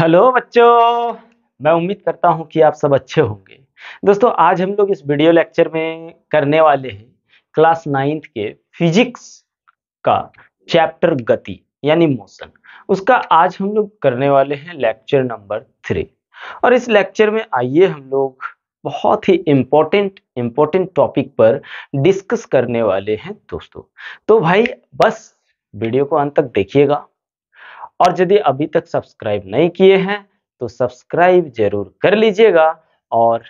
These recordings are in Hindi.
हेलो बच्चों मैं उम्मीद करता हूं कि आप सब अच्छे होंगे दोस्तों आज हम लोग इस वीडियो लेक्चर में करने वाले हैं क्लास नाइन्थ के फिजिक्स का चैप्टर गति यानी मोशन उसका आज हम लोग करने वाले हैं लेक्चर नंबर थ्री और इस लेक्चर में आइए हम लोग बहुत ही इम्पोर्टेंट इम्पोर्टेंट टॉपिक पर डिस्कस करने वाले हैं दोस्तों तो भाई बस वीडियो को अंत तक देखिएगा और यदि अभी तक सब्सक्राइब नहीं किए हैं तो सब्सक्राइब जरूर कर लीजिएगा और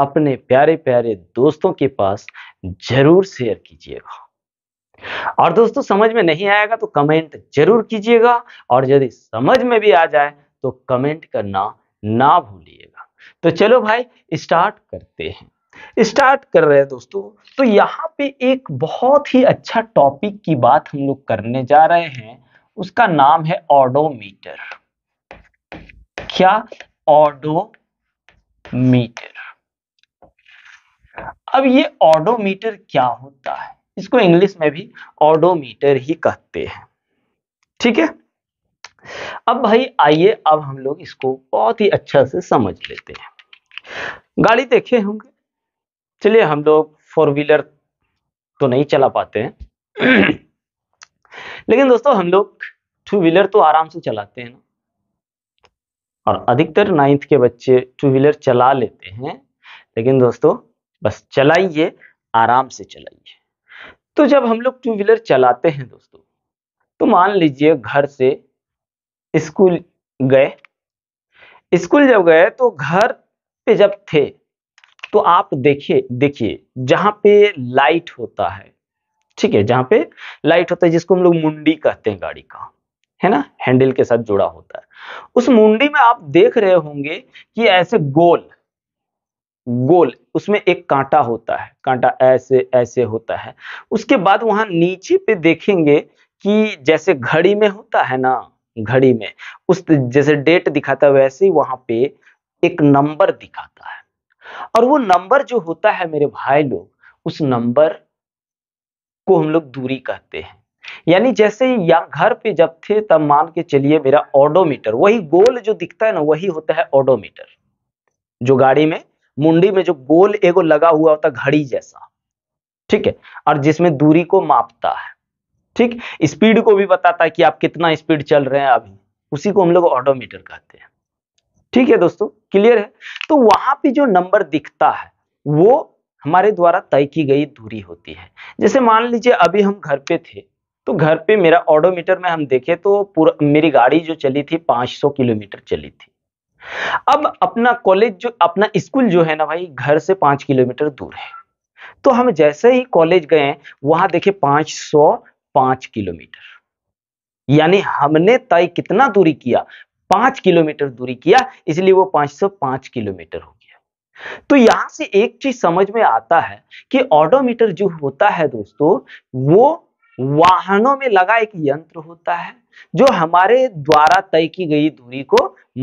अपने प्यारे प्यारे दोस्तों के पास जरूर शेयर कीजिएगा और दोस्तों समझ में नहीं आएगा तो कमेंट जरूर कीजिएगा और यदि समझ में भी आ जाए तो कमेंट करना ना भूलिएगा तो चलो भाई स्टार्ट करते हैं स्टार्ट कर रहे हैं दोस्तों तो यहाँ पे एक बहुत ही अच्छा टॉपिक की बात हम लोग करने जा रहे हैं उसका नाम है ऑडोमीटर क्या ऑडोमीटर अब ये ऑडोमीटर क्या होता है इसको इंग्लिश में भी ऑडोमीटर ही कहते हैं ठीक है अब भाई आइए अब हम लोग इसको बहुत ही अच्छा से समझ लेते हैं गाड़ी देखे होंगे चलिए हम लोग फोर व्हीलर तो नहीं चला पाते हैं लेकिन दोस्तों हम लोग टू व्हीलर तो आराम से चलाते हैं ना और अधिकतर नाइन्थ के बच्चे टू व्हीलर चला लेते हैं लेकिन दोस्तों बस चलाइए आराम से चलाइए तो जब हम लोग टू व्हीलर चलाते हैं दोस्तों तो मान लीजिए घर से स्कूल गए स्कूल जब गए तो घर पे जब थे तो आप देखिए देखिए जहां पे लाइट होता है ठीक है जहां पे लाइट होता है जिसको हम लोग मुंडी कहते हैं गाड़ी का है ना हैंडल के साथ जुड़ा होता है उस मुंडी में आप देख रहे होंगे कि ऐसे गोल गोल उसमें एक कांटा होता है कांटा ऐसे ऐसे होता है उसके बाद वहां नीचे पे देखेंगे कि जैसे घड़ी में होता है ना घड़ी में उस जैसे डेट दिखाता है वैसे ही वहां पे एक नंबर दिखाता है और वो नंबर जो होता है मेरे भाई लोग उस नंबर को हम लोग दूरी कहते हैं यानी जैसे या घर पे जब थे तब मान के चलिए मेरा ऑडोमीटर वही गोल जो दिखता है ना वही होता है ऑडोमीटर जो गाड़ी में मुंडी में जो गोल एगो लगा हुआ होता घड़ी जैसा ठीक है और जिसमें दूरी को मापता है ठीक स्पीड को भी बताता है कि आप कितना स्पीड चल रहे हैं अभी उसी को हम लोग ऑडोमीटर कहते हैं ठीक है दोस्तों क्लियर है तो वहां पे जो नंबर दिखता है वो हमारे द्वारा तय की गई दूरी होती है जैसे मान लीजिए अभी हम घर पे थे तो घर पे मेरा ऑडोमीटर में हम देखे तो पूरा मेरी गाड़ी जो चली थी 500 किलोमीटर चली थी अब अपना कॉलेज जो अपना स्कूल जो है ना भाई घर से पांच किलोमीटर दूर है तो हम जैसे ही कॉलेज गए वहां देखे पांच सौ पांच किलोमीटर यानी हमने तय कितना दूरी किया पांच किलोमीटर दूरी किया इसलिए वो पांच सौ पांच किलोमीटर हो तो यहां से एक चीज समझ में आता है कि ऑडोमीटर जो होता है दोस्तों वो वाहनों में लगा एक यंत्र होता है जो हमारे द्वारा तय की गई दूरी को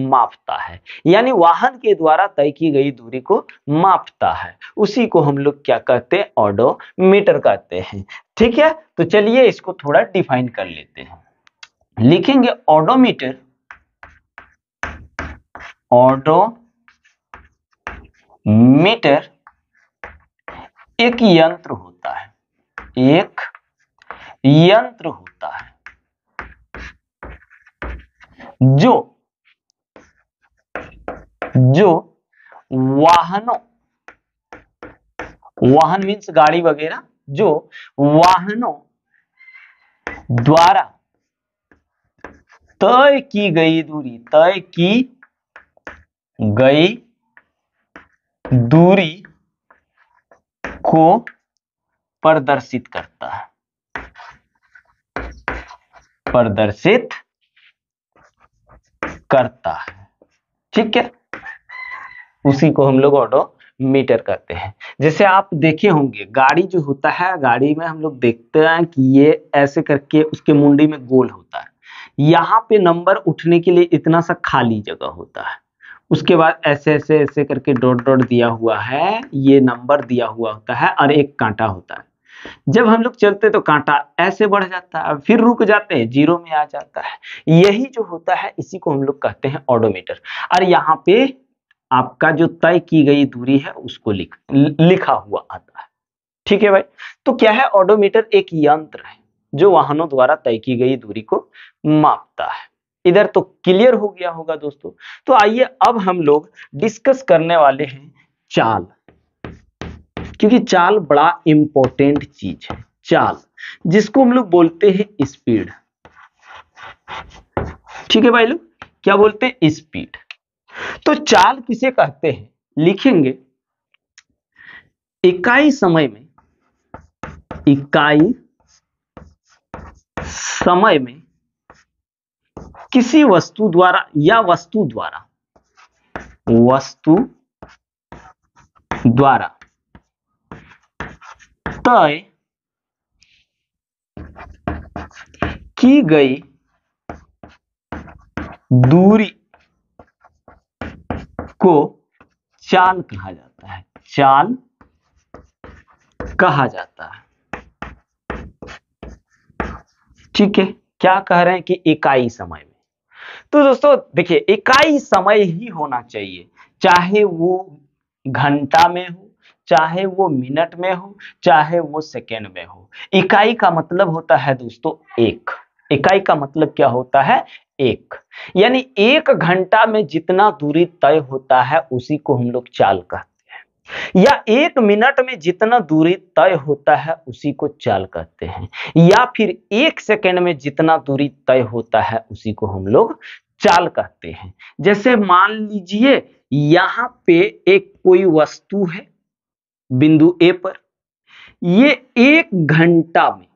मापता है यानी वाहन के द्वारा तय की गई दूरी को मापता है उसी को हम लोग क्या कहते हैं ऑडोमीटर कहते हैं ठीक है तो चलिए इसको थोड़ा डिफाइन कर लेते हैं लिखेंगे ऑडोमीटर ऑडो मीटर एक यंत्र होता है एक यंत्र होता है जो जो वाहनों वाहन मीन्स गाड़ी वगैरह जो वाहनों द्वारा तय की गई दूरी तय की गई दूरी को प्रदर्शित करता है प्रदर्शित करता है ठीक है उसी को हम लोग ऑटो मीटर करते हैं जैसे आप देखे होंगे गाड़ी जो होता है गाड़ी में हम लोग देखते हैं कि ये ऐसे करके उसके मुंडी में गोल होता है यहाँ पे नंबर उठने के लिए इतना सा खाली जगह होता है उसके बाद ऐसे ऐसे ऐसे करके डॉट डॉट दिया हुआ है ये नंबर दिया हुआ होता है और एक कांटा होता है जब हम लोग चलते तो कांटा ऐसे बढ़ जाता है फिर रुक जाते हैं जीरो में आ जाता है यही जो होता है इसी को हम लोग कहते हैं ऑडोमीटर और यहाँ पे आपका जो तय की गई दूरी है उसको लिख लिखा हुआ आता है ठीक है भाई तो क्या है ऑडोमीटर एक यंत्र है जो वाहनों द्वारा तय की गई दूरी को मापता है इधर तो क्लियर हो गया होगा दोस्तों तो आइए अब हम लोग डिस्कस करने वाले हैं चाल क्योंकि चाल बड़ा इंपॉर्टेंट चीज है चाल जिसको हम लोग बोलते हैं स्पीड ठीक है भाई लोग क्या बोलते हैं स्पीड तो चाल किसे कहते हैं लिखेंगे इकाई समय में इकाई समय में किसी वस्तु द्वारा या वस्तु द्वारा वस्तु द्वारा तय की गई दूरी को चाल कहा जाता है चाल कहा जाता है ठीक है क्या कह रहे हैं कि इकाई समय तो दोस्तों देखिए इकाई समय ही होना चाहिए चाहे वो घंटा में हो चाहे वो मिनट में हो चाहे वो सेकेंड में हो इकाई का मतलब होता है दोस्तों एक इकाई का मतलब क्या होता है एक यानी एक घंटा में जितना दूरी तय होता है उसी को हम लोग चाल कहते या एक मिनट में जितना दूरी तय होता है उसी को चाल कहते हैं या फिर एक सेकेंड में जितना दूरी तय होता है उसी को हम लोग चाल कहते हैं जैसे मान लीजिए यहां पे एक कोई वस्तु है बिंदु ए पर ये एक घंटा में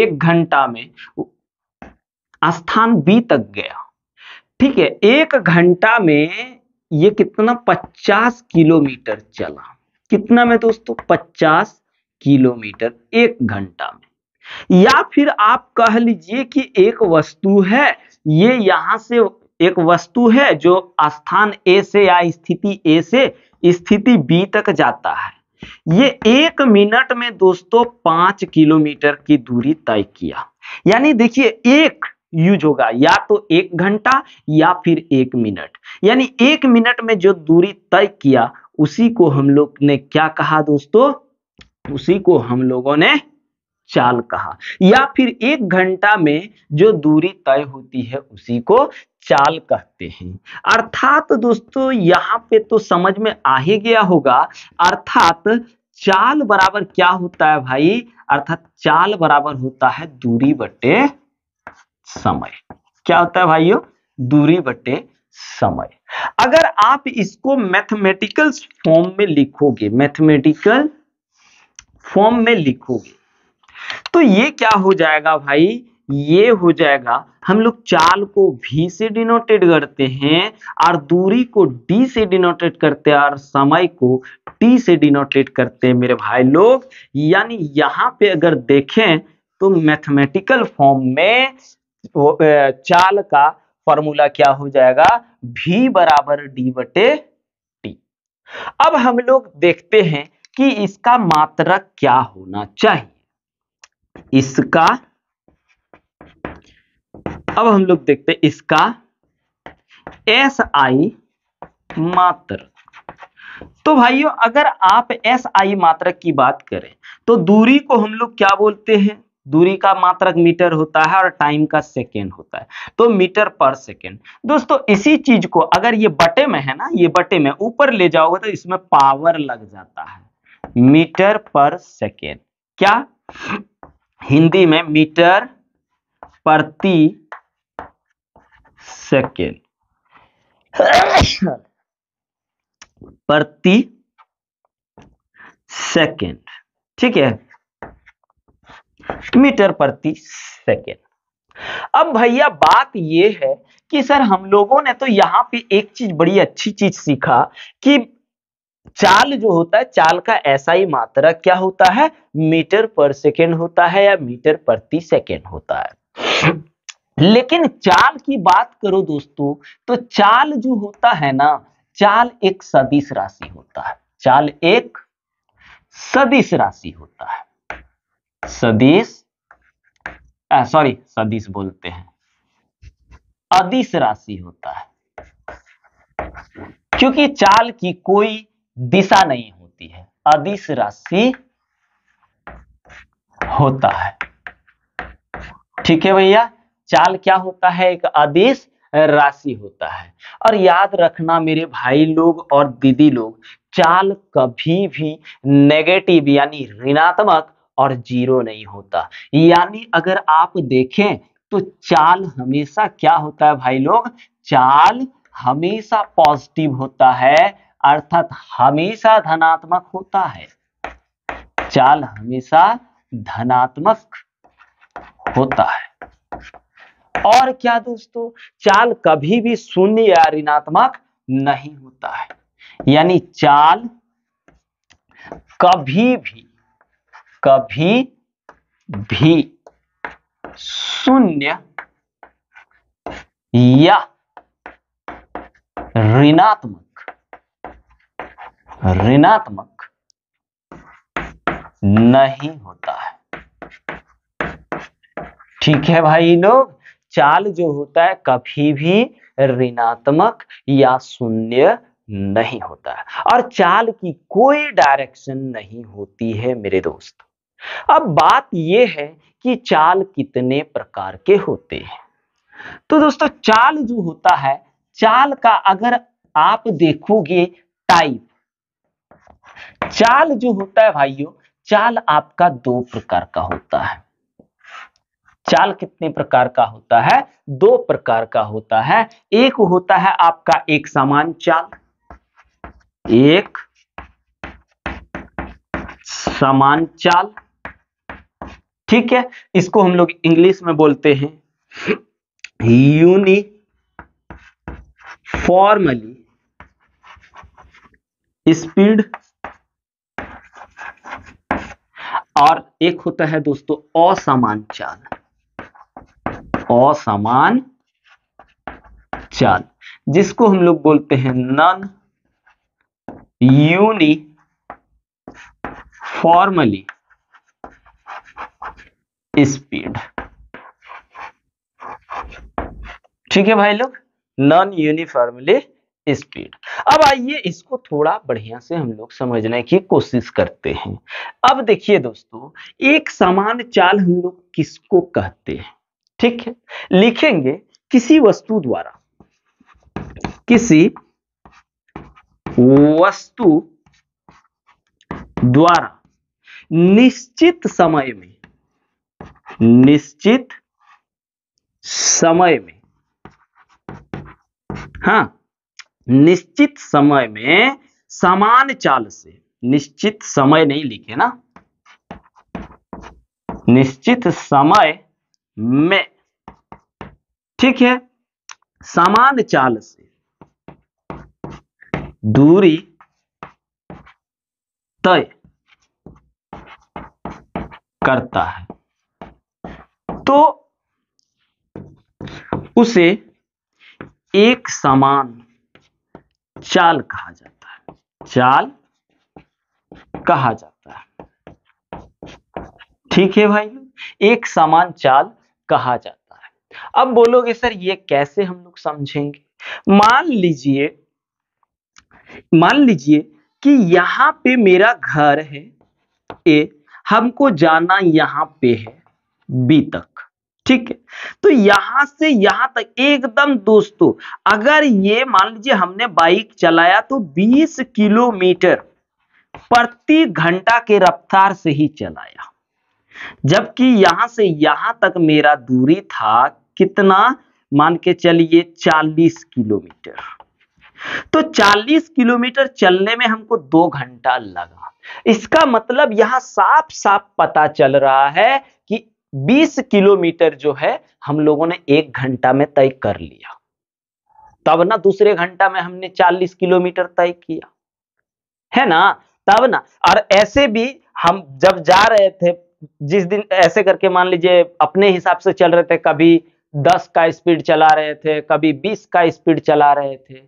एक घंटा में स्थान बी तक गया ठीक है एक घंटा में ये कितना 50 किलोमीटर चला कितना में दोस्तों 50 किलोमीटर एक घंटा में या फिर आप कह लीजिए कि एक वस्तु है ये यहां से एक वस्तु है जो स्थान ए से या स्थिति ए से स्थिति बी तक जाता है ये एक मिनट में दोस्तों पांच किलोमीटर की दूरी तय किया यानी देखिए एक यूज होगा या तो एक घंटा या फिर एक मिनट यानी एक मिनट में जो दूरी तय किया उसी को हम लोग ने क्या कहा दोस्तों उसी को हम लोगों ने चाल कहा या फिर एक घंटा में जो दूरी तय होती है उसी को चाल कहते हैं अर्थात दोस्तों यहां पे तो समझ में आ ही गया होगा अर्थात चाल बराबर क्या होता है भाई अर्थात चाल बराबर होता है दूरी बटे समय क्या होता है भाइयों दूरी बटे समय अगर आप इसको मैथमेटिकल फॉर्म में लिखोगे मैथमेटिकल फॉर्म में लिखोगे तो ये क्या हो जाएगा भाई ये हो जाएगा हम लोग चाल को भी से डिनोटेट करते हैं और दूरी को डी से डिनोटेट करते हैं और समय को टी से डिनोटेट करते हैं मेरे भाई लोग यानी यहां पे अगर देखें तो मैथमेटिकल फॉर्म में चाल का फॉर्मूला क्या हो जाएगा भी बराबर डी बटे टी अब हम लोग देखते हैं कि इसका मात्रक क्या होना चाहिए इसका अब हम लोग देखते हैं इसका एस आई मात्र तो भाइयों अगर आप एस आई मात्रक की बात करें तो दूरी को हम लोग क्या बोलते हैं दूरी का मात्रक मीटर होता है और टाइम का सेकेंड होता है तो मीटर पर सेकेंड दोस्तों इसी चीज को अगर ये बटे में है ना ये बटे में ऊपर ले जाओगे तो इसमें पावर लग जाता है मीटर पर सेकेंड क्या हिंदी में मीटर प्रति सेकेंड प्रति सेकेंड ठीक है मीटर प्रति सेकेंड अब भैया बात यह है कि सर हम लोगों ने तो यहां पे एक चीज बड़ी अच्छी चीज सीखा कि चाल जो होता है चाल का ऐसा ही मात्रा क्या होता है मीटर पर सेकेंड होता है या मीटर प्रति सेकेंड होता है लेकिन चाल की बात करो दोस्तों तो चाल जो होता है ना चाल एक सदिश राशि होता है चाल एक सदिश राशि होता है सदिश सॉरी सदिश बोलते हैं अदिश राशि होता है क्योंकि चाल की कोई दिशा नहीं होती है अदिश राशि होता है ठीक है भैया चाल क्या होता है एक अदिश राशि होता है और याद रखना मेरे भाई लोग और दीदी लोग चाल कभी भी नेगेटिव यानी ऋणात्मक और जीरो नहीं होता यानी अगर आप देखें तो चाल हमेशा क्या होता है भाई लोग चाल हमेशा पॉजिटिव होता है अर्थात हमेशा धनात्मक होता है चाल हमेशा धनात्मक होता है और क्या दोस्तों चाल कभी भी शून्य या ऋणात्मक नहीं होता है यानी चाल कभी भी कभी भी शून्य या ऋणात्मक ऋणात्मक नहीं होता है ठीक है भाई लोग चाल जो होता है कभी भी ऋणात्मक या शून्य नहीं होता है और चाल की कोई डायरेक्शन नहीं होती है मेरे दोस्त अब बात यह है कि चाल कितने प्रकार के होते हैं तो दोस्तों चाल जो होता है चाल का अगर आप देखोगे टाइप चाल जो होता है भाइयों चाल आपका दो प्रकार का होता है चाल कितने प्रकार का होता है दो प्रकार का होता है एक होता है आपका एक समान चाल एक समान चाल ठीक है इसको हम लोग इंग्लिश में बोलते हैं यूनिफॉर्मली स्पीड और एक होता है दोस्तों असमान चाल असमान चाल जिसको हम लोग बोलते हैं यूनी यूनिफॉर्मली स्पीड ठीक है भाई लोग नॉन यूनिफॉर्मली स्पीड अब आइए इसको थोड़ा बढ़िया से हम लोग समझने की कोशिश करते हैं अब देखिए दोस्तों एक समान चाल हम लोग किसको कहते हैं ठीक है लिखेंगे किसी वस्तु द्वारा किसी वस्तु द्वारा निश्चित समय में निश्चित समय में हाँ निश्चित समय में समान चाल से निश्चित समय नहीं लिखे ना निश्चित समय में ठीक है समान चाल से दूरी तय करता है तो उसे एक समान चाल कहा जाता है चाल कहा जाता है ठीक है भाई एक समान चाल कहा जाता है अब बोलोगे सर ये कैसे हम लोग समझेंगे मान लीजिए मान लीजिए कि यहां पे मेरा घर है ए हमको जाना यहां पे है बी तक ठीक है तो यहां से यहां तक एकदम दोस्तों अगर ये मान लीजिए हमने बाइक चलाया तो 20 किलोमीटर प्रति घंटा के रफ्तार से ही चलाया जबकि यहां से यहां तक मेरा दूरी था कितना मान के चलिए 40 किलोमीटर तो 40 किलोमीटर चलने में हमको दो घंटा लगा इसका मतलब यहां साफ साफ पता चल रहा है 20 किलोमीटर जो है हम लोगों ने एक घंटा में तय कर लिया तब ना दूसरे घंटा में हमने 40 किलोमीटर तय किया है ना तब ना और ऐसे भी हम जब जा रहे थे जिस दिन ऐसे करके मान लीजिए अपने हिसाब से चल रहे थे कभी 10 का स्पीड चला रहे थे कभी 20 का स्पीड चला रहे थे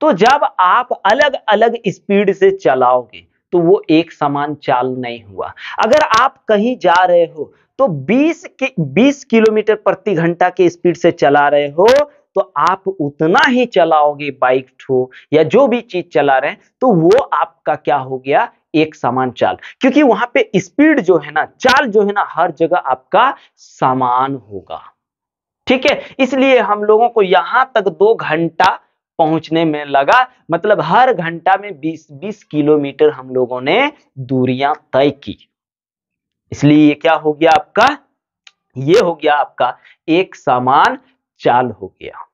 तो जब आप अलग अलग स्पीड से चलाओगे तो वो एक समान चाल नहीं हुआ अगर आप कहीं जा रहे हो तो 20 के 20 किलोमीटर प्रति घंटा के स्पीड से चला रहे हो तो आप उतना ही चलाओगे बाइक ठो या जो भी चीज चला रहे हैं तो वो आपका क्या हो गया एक समान चाल क्योंकि वहां पे स्पीड जो है ना चाल जो है ना हर जगह आपका समान होगा ठीक है इसलिए हम लोगों को यहां तक दो घंटा पहुंचने में लगा मतलब हर घंटा में 20 20 किलोमीटर हम लोगों ने दूरियां तय की इसलिए ये क्या हो गया आपका ये हो गया आपका एक समान चाल हो गया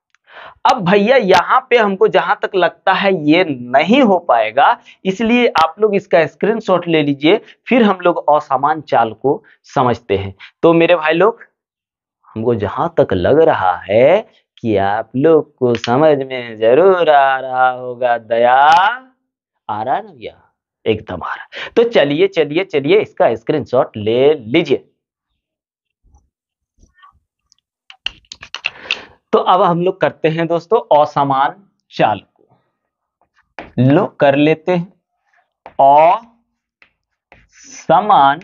अब भैया यहां पे हमको जहां तक लगता है ये नहीं हो पाएगा इसलिए आप लोग इसका स्क्रीनशॉट ले लीजिए फिर हम लोग असमान चाल को समझते हैं तो मेरे भाई लोग हमको जहां तक लग रहा है कि आप लोग को समझ में जरूर आ रहा होगा दया आ रहा ना भैया एकदम आ रहा तो चलिए चलिए चलिए इसका स्क्रीनशॉट ले लीजिए तो अब हम लोग करते हैं दोस्तों असमान चाल को लो कर लेते हैं अ समान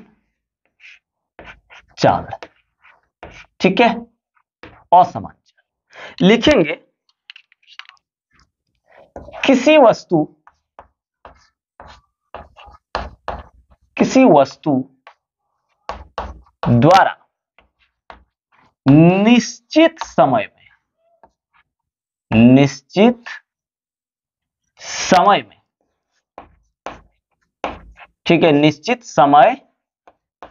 चाल ठीक है असमान चाल लिखेंगे किसी वस्तु किसी वस्तु द्वारा निश्चित समय में निश्चित समय में ठीक है निश्चित समय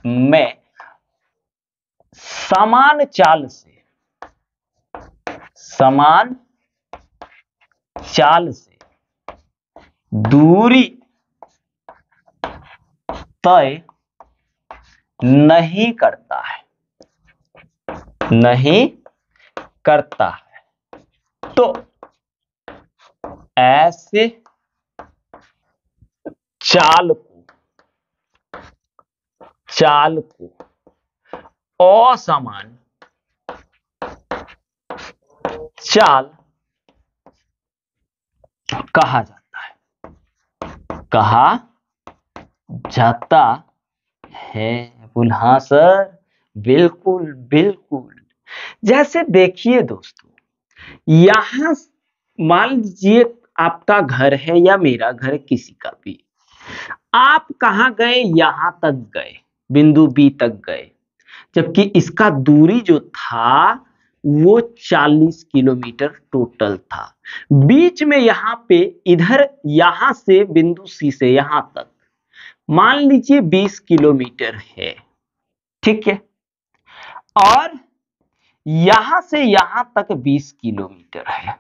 में समान चाल से समान चाल से दूरी तय नहीं करता है नहीं करता है तो ऐसे चाल को चाल को असमान चाल कहा जाता है कहा जाता है बोल हाँ सर बिल्कुल बिल्कुल जैसे देखिए दोस्तों यहां मान लीजिए आपका घर है या मेरा घर किसी का भी आप कहा गए यहां तक गए बिंदु बी तक गए जबकि इसका दूरी जो था वो 40 किलोमीटर टोटल था बीच में यहां पे इधर यहां से बिंदु सी से यहां तक मान लीजिए 20 किलोमीटर है ठीक है और यहां से यहां तक 20 किलोमीटर है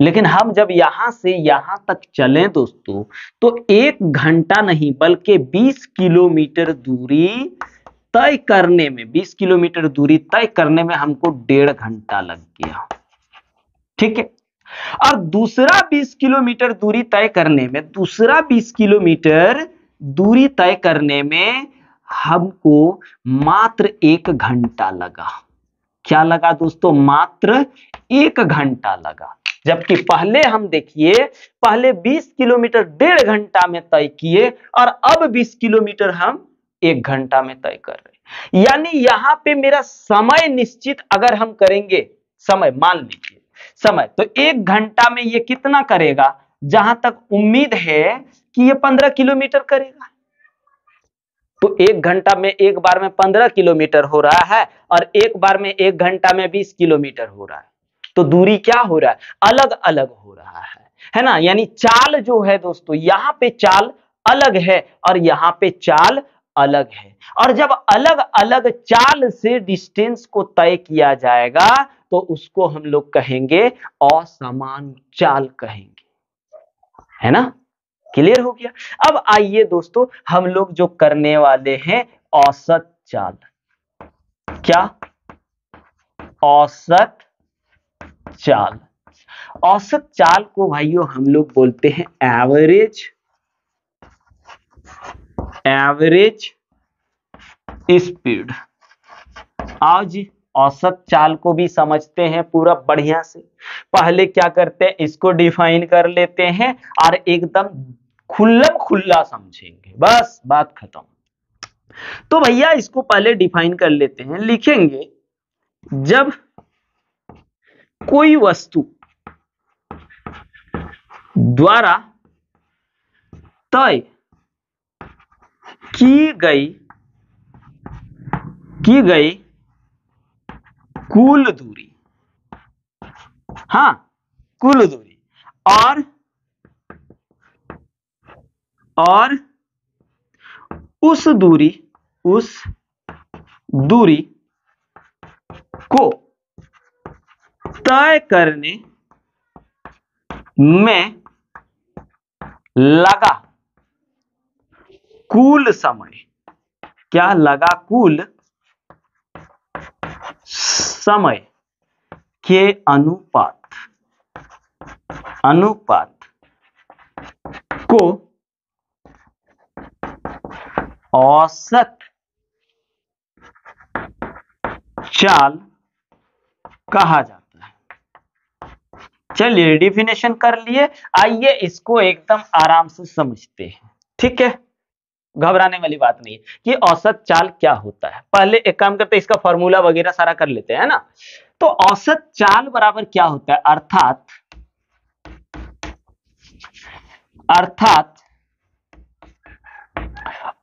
लेकिन हम जब यहां से यहां तक चले दोस्तों तो एक घंटा नहीं बल्कि 20 किलोमीटर दूरी तय करने में 20 किलोमीटर दूरी तय करने में हमको डेढ़ घंटा लग गया ठीक है और दूसरा 20 किलोमीटर दूरी तय करने में दूसरा 20 किलोमीटर दूरी तय करने में हमको मात्र एक घंटा लगा क्या लगा दोस्तों मात्र एक घंटा लगा जबकि पहले हम देखिए पहले 20 किलोमीटर डेढ़ घंटा में तय किए और अब 20 किलोमीटर हम एक घंटा में तय कर रहे यानी यहां पे मेरा समय निश्चित अगर हम करेंगे समय मान लीजिए समय तो एक घंटा में ये कितना करेगा जहां तक उम्मीद है कि ये पंद्रह किलोमीटर करेगा तो एक घंटा में एक बार में पंद्रह किलोमीटर हो रहा है और एक बार में एक घंटा में बीस किलोमीटर हो रहा है तो दूरी क्या हो रहा है अलग अलग हो रहा है है ना यानी चाल जो है दोस्तों यहां पे चाल अलग है और यहां पे चाल अलग है और जब अलग अलग चाल से डिस्टेंस को तय किया जाएगा तो उसको हम लोग कहेंगे असमान चाल कहेंगे है ना क्लियर हो गया अब आइए दोस्तों हम लोग जो करने वाले हैं औसत चाल क्या औसत चाल औसत चाल को भाइयों हम लोग बोलते हैं एवरेज एवरेज स्पीड आओ जी औसत चाल को भी समझते हैं पूरा बढ़िया से पहले क्या करते हैं इसको डिफाइन कर लेते हैं और एकदम खुल्लम खुल्ला समझेंगे बस बात खत्म तो भैया इसको पहले डिफाइन कर लेते हैं लिखेंगे जब कोई वस्तु द्वारा तय की गई की गई कुल दूरी हाँ कुल दूरी और और उस दूरी उस दूरी को तय करने में लगा कुल समय क्या लगा कुल समय के अनुपात अनुपात को औसत चाल कहा जाता है चलिए डिफिनेशन कर लिए आइए इसको एकदम आराम से समझते हैं ठीक है घबराने वाली बात नहीं है कि औसत चाल क्या होता है पहले एक काम करते हैं इसका फॉर्मूला वगैरह सारा कर लेते हैं ना तो औसत चाल बराबर क्या होता है अर्थात अर्थात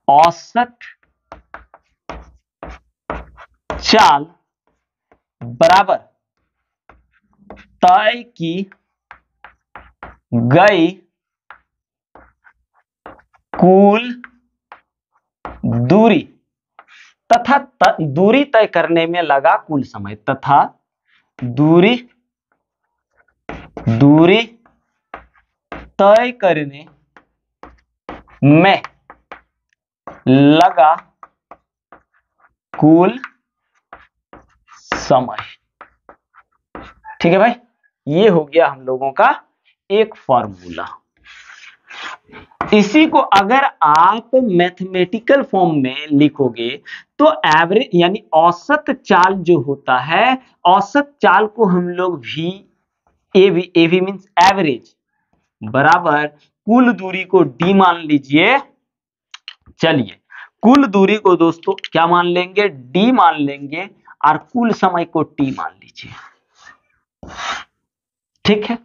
औसत चाल बराबर तय की गई कुल दूरी तथा त, दूरी तय करने में लगा कुल समय तथा दूरी दूरी तय करने में लगा कुल समय ठीक है भाई ये हो गया हम लोगों का एक फॉर्मूला इसी को अगर आप मैथमेटिकल फॉर्म में लिखोगे तो एवरेज यानी औसत चाल जो होता है औसत चाल को हम लोग भी एवी एवी मीन्स एवरेज बराबर कुल दूरी को डी मान लीजिए चलिए कुल दूरी को दोस्तों क्या मान लेंगे डी मान लेंगे और कुल समय को टी मान लीजिए ठीक है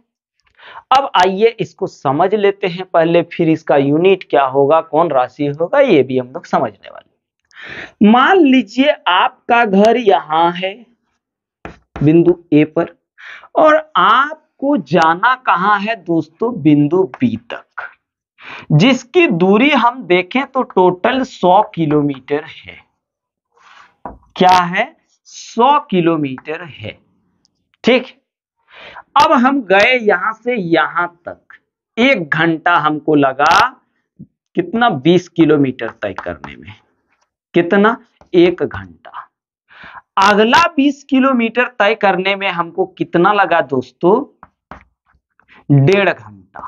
अब आइए इसको समझ लेते हैं पहले फिर इसका यूनिट क्या होगा कौन राशि होगा ये भी हम लोग समझने वाले मान लीजिए आपका घर यहां है बिंदु ए पर और आपको जाना कहां है दोस्तों बिंदु बी तक जिसकी दूरी हम देखें तो टोटल 100 किलोमीटर है क्या है 100 किलोमीटर है ठीक है अब हम गए यहां से यहां तक एक घंटा हमको लगा कितना 20 किलोमीटर तय करने में कितना एक घंटा अगला 20 किलोमीटर तय करने में हमको कितना लगा दोस्तों डेढ़ घंटा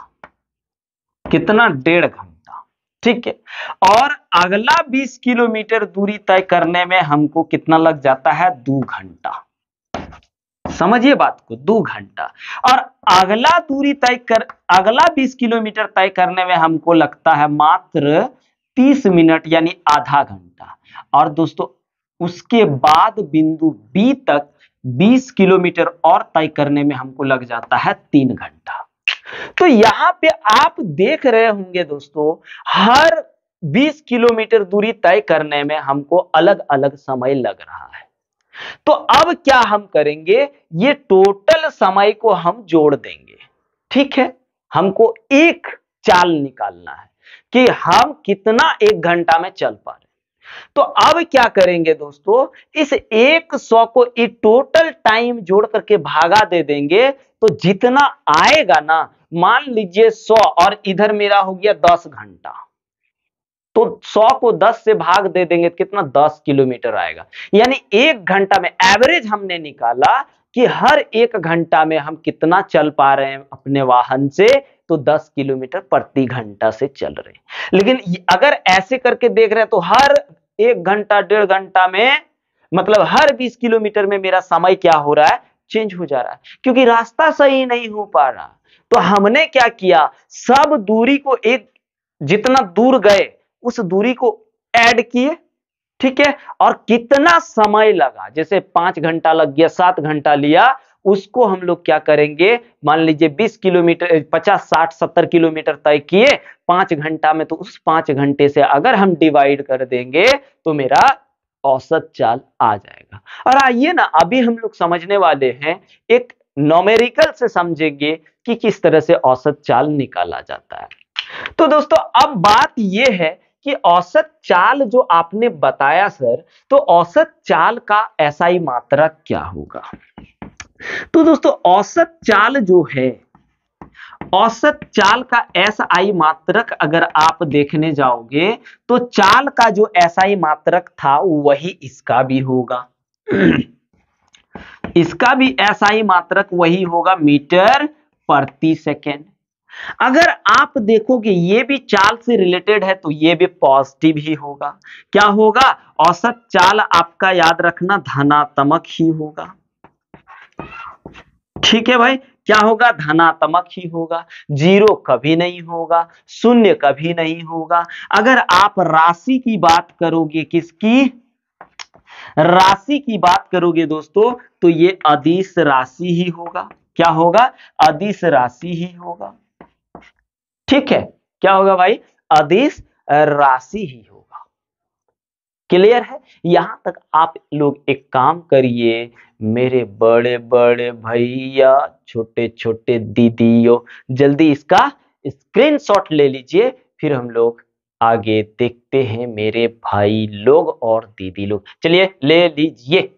कितना डेढ़ घंटा ठीक है और अगला 20 किलोमीटर दूरी तय करने में हमको कितना लग जाता है दो घंटा समझिए बात को दो घंटा और अगला दूरी तय कर अगला 20 किलोमीटर तय करने में हमको लगता है मात्र 30 मिनट यानी आधा घंटा और दोस्तों उसके बाद बिंदु बी तक 20 किलोमीटर और तय करने में हमको लग जाता है तीन घंटा तो यहां पे आप देख रहे होंगे दोस्तों हर 20 किलोमीटर दूरी तय करने में हमको अलग अलग समय लग रहा है तो अब क्या हम करेंगे ये टोटल समय को हम जोड़ देंगे ठीक है हमको एक चाल निकालना है कि हम कितना एक घंटा में चल पा रहे तो अब क्या करेंगे दोस्तों इस एक सौ को ये टोटल टाइम जोड़ करके भागा दे देंगे तो जितना आएगा ना मान लीजिए सौ और इधर मेरा हो गया दस घंटा तो 100 को 10 से भाग दे देंगे तो कितना 10 किलोमीटर आएगा यानी एक घंटा में एवरेज हमने निकाला कि हर एक घंटा में हम कितना चल पा रहे हैं अपने वाहन से तो 10 किलोमीटर प्रति घंटा से चल रहे लेकिन अगर ऐसे करके देख रहे हैं तो हर एक घंटा डेढ़ घंटा में मतलब हर 20 किलोमीटर में मेरा समय क्या हो रहा है चेंज हो जा रहा है क्योंकि रास्ता सही नहीं हो पा रहा तो हमने क्या किया सब दूरी को एक जितना दूर गए उस दूरी को ऐड किए ठीक है और कितना समय लगा जैसे पांच घंटा लग गया सात घंटा लिया उसको हम लोग क्या करेंगे मान लीजिए 20 किलोमीटर 50 60 70 किलोमीटर तय किए पांच घंटा में तो उस पांच घंटे से अगर हम डिवाइड कर देंगे तो मेरा औसत चाल आ जाएगा और आइए ना अभी हम लोग समझने वाले हैं एक नोमेरिकल से समझेंगे कि किस तरह से औसत चाल निकाला जाता है तो दोस्तों अब बात यह है कि औसत चाल जो आपने बताया सर तो औसत चाल का ऐसा ही मात्रक क्या होगा तो दोस्तों औसत चाल जो है औसत चाल का एस आई मात्रक अगर आप देखने जाओगे तो चाल का जो एस आई मात्रक था वही इसका भी होगा इसका भी एस आई मात्रक वही होगा मीटर प्रति सेकेंड अगर आप देखोगे ये भी चाल से रिलेटेड है तो ये भी पॉजिटिव ही होगा क्या होगा औसत चाल आपका याद रखना धनात्मक ही होगा ठीक है भाई क्या होगा धनात्मक ही होगा जीरो कभी नहीं होगा शून्य कभी नहीं होगा अगर आप राशि की बात करोगे किसकी राशि की बात करोगे दोस्तों तो ये अधिस राशि ही होगा क्या होगा अधिस राशि ही होगा ठीक है क्या होगा भाई अधिस राशि ही होगा क्लियर है यहां तक आप लोग एक काम करिए मेरे बड़े बड़े भैया छोटे छोटे दीदियों जल्दी इसका स्क्रीनशॉट ले लीजिए फिर हम लोग आगे देखते हैं मेरे भाई लोग और दीदी लोग चलिए ले लीजिए